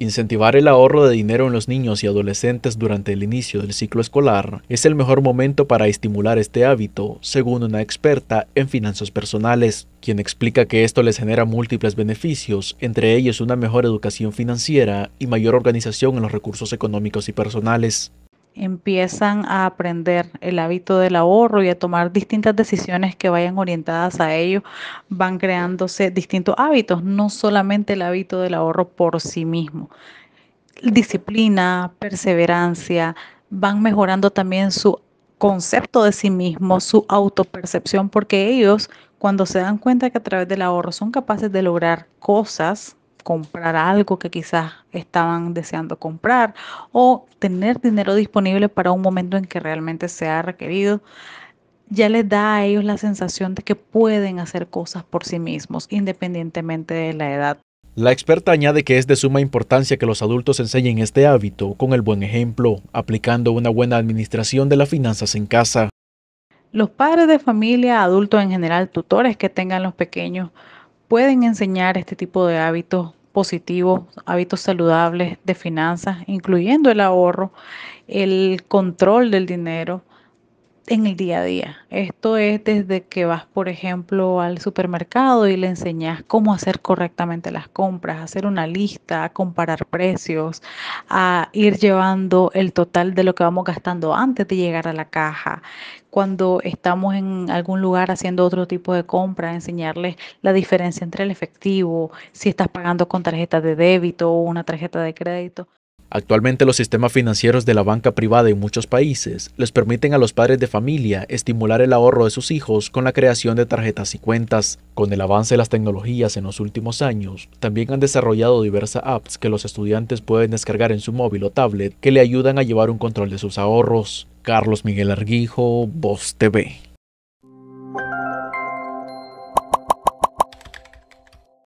Incentivar el ahorro de dinero en los niños y adolescentes durante el inicio del ciclo escolar es el mejor momento para estimular este hábito, según una experta en finanzas personales, quien explica que esto les genera múltiples beneficios, entre ellos una mejor educación financiera y mayor organización en los recursos económicos y personales empiezan a aprender el hábito del ahorro y a tomar distintas decisiones que vayan orientadas a ello, van creándose distintos hábitos, no solamente el hábito del ahorro por sí mismo. Disciplina, perseverancia, van mejorando también su concepto de sí mismo, su autopercepción, porque ellos cuando se dan cuenta que a través del ahorro son capaces de lograr cosas, comprar algo que quizás estaban deseando comprar o tener dinero disponible para un momento en que realmente sea requerido ya les da a ellos la sensación de que pueden hacer cosas por sí mismos, independientemente de la edad. La experta añade que es de suma importancia que los adultos enseñen este hábito con el buen ejemplo, aplicando una buena administración de las finanzas en casa. Los padres de familia, adultos en general, tutores que tengan los pequeños, pueden enseñar este tipo de hábitos positivos, hábitos saludables de finanzas, incluyendo el ahorro, el control del dinero, en el día a día. Esto es desde que vas, por ejemplo, al supermercado y le enseñas cómo hacer correctamente las compras, hacer una lista, a comparar precios, a ir llevando el total de lo que vamos gastando antes de llegar a la caja. Cuando estamos en algún lugar haciendo otro tipo de compra, enseñarles la diferencia entre el efectivo, si estás pagando con tarjeta de débito o una tarjeta de crédito. Actualmente los sistemas financieros de la banca privada en muchos países les permiten a los padres de familia estimular el ahorro de sus hijos con la creación de tarjetas y cuentas. Con el avance de las tecnologías en los últimos años, también han desarrollado diversas apps que los estudiantes pueden descargar en su móvil o tablet que le ayudan a llevar un control de sus ahorros. Carlos Miguel Arguijo, Voz TV.